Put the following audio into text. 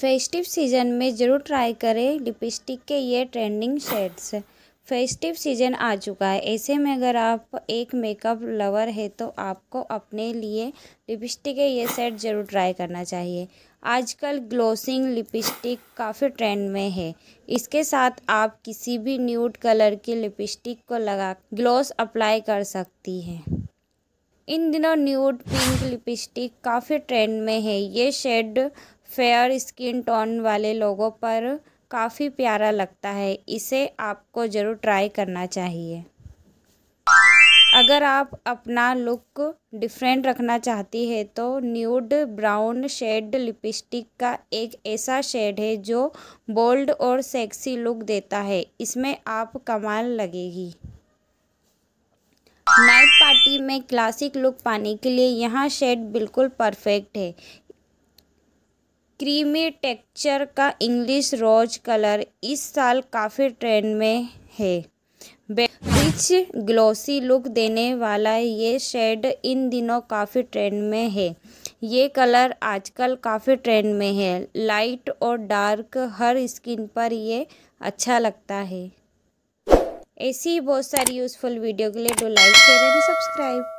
festive season में ज़रूर try करें लिपस्टिक के ये ट्रेंडिंग शेड्स फेस्टिव सीजन आ चुका है ऐसे में अगर आप एक मेकअप लवर है तो आपको अपने लिए लिपस्टिक के ये सेट ज़रूर ट्राई करना चाहिए आजकल ग्लोसिंग लिपस्टिक काफ़ी ट्रेंड में है इसके साथ आप किसी भी न्यूड कलर की लिपस्टिक को लगा ग्लोस अप्लाई कर सकती हैं इन दिनों न्यूड पिंक लिपस्टिक काफ़ी ट्रेंड में है ये शेड फेयर स्किन टोन वाले लोगों पर काफ़ी प्यारा लगता है इसे आपको ज़रूर ट्राई करना चाहिए अगर आप अपना लुक डिफरेंट रखना चाहती है तो न्यूड ब्राउन शेड लिपस्टिक का एक ऐसा शेड है जो बोल्ड और सेक्सी लुक देता है इसमें आप कमाल लगेगी नाइट पार्टी में क्लासिक लुक पाने के लिए यह शेड बिल्कुल परफेक्ट है क्रीमी टेक्चर का इंग्लिश रोज कलर इस साल काफ़ी ट्रेंड में है रिच ग्लोसी लुक देने वाला ये शेड इन दिनों काफ़ी ट्रेंड में है ये कलर आजकल काफ़ी ट्रेंड में है लाइट और डार्क हर स्किन पर ये अच्छा लगता है ऐसी बहुत सारी यूज़फुल वीडियो के लिए do like share and subscribe